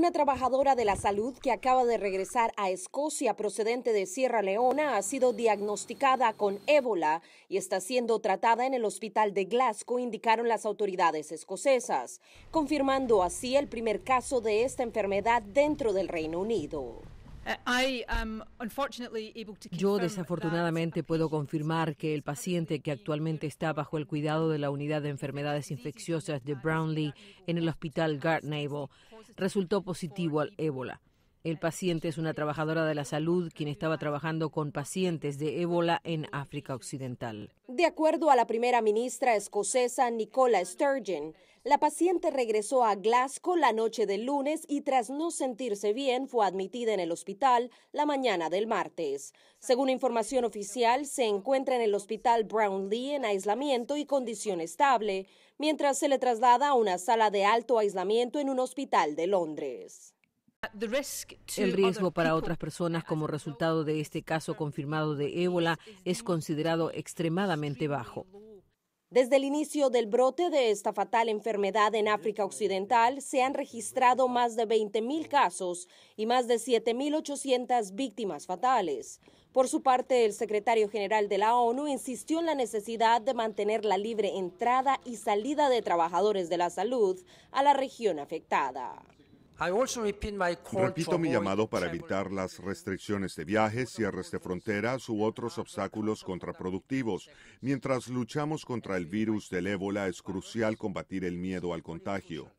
Una trabajadora de la salud que acaba de regresar a Escocia procedente de Sierra Leona ha sido diagnosticada con ébola y está siendo tratada en el hospital de Glasgow, indicaron las autoridades escocesas, confirmando así el primer caso de esta enfermedad dentro del Reino Unido. Eh, Yo desafortunadamente puedo confirmar que el paciente que actualmente está bajo el cuidado de la unidad de enfermedades infecciosas de Brownlee en el hospital Gardnable resultó positivo al ébola. El paciente es una trabajadora de la salud quien estaba trabajando con pacientes de ébola en África Occidental. De acuerdo a la primera ministra escocesa Nicola Sturgeon, la paciente regresó a Glasgow la noche del lunes y tras no sentirse bien fue admitida en el hospital la mañana del martes. Según información oficial, se encuentra en el hospital Brownlee en aislamiento y condición estable, mientras se le traslada a una sala de alto aislamiento en un hospital de Londres. El riesgo para otras personas como resultado de este caso confirmado de ébola es considerado extremadamente bajo. Desde el inicio del brote de esta fatal enfermedad en África Occidental, se han registrado más de 20.000 casos y más de 7.800 víctimas fatales. Por su parte, el secretario general de la ONU insistió en la necesidad de mantener la libre entrada y salida de trabajadores de la salud a la región afectada. Repito mi llamado para evitar las restricciones de viajes, cierres de fronteras u otros obstáculos contraproductivos. Mientras luchamos contra el virus del ébola, es crucial combatir el miedo al contagio.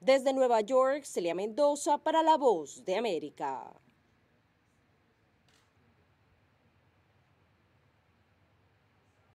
Desde Nueva York, Celia Mendoza para La Voz de América.